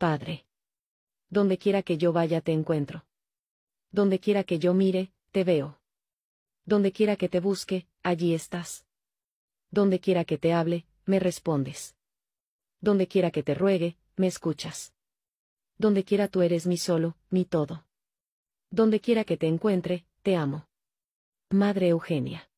Padre. Donde quiera que yo vaya te encuentro. Donde quiera que yo mire, te veo. Donde quiera que te busque, allí estás. Donde quiera que te hable, me respondes. Donde quiera que te ruegue, me escuchas. Donde quiera tú eres mi solo, mi todo. Donde quiera que te encuentre, te amo. Madre Eugenia.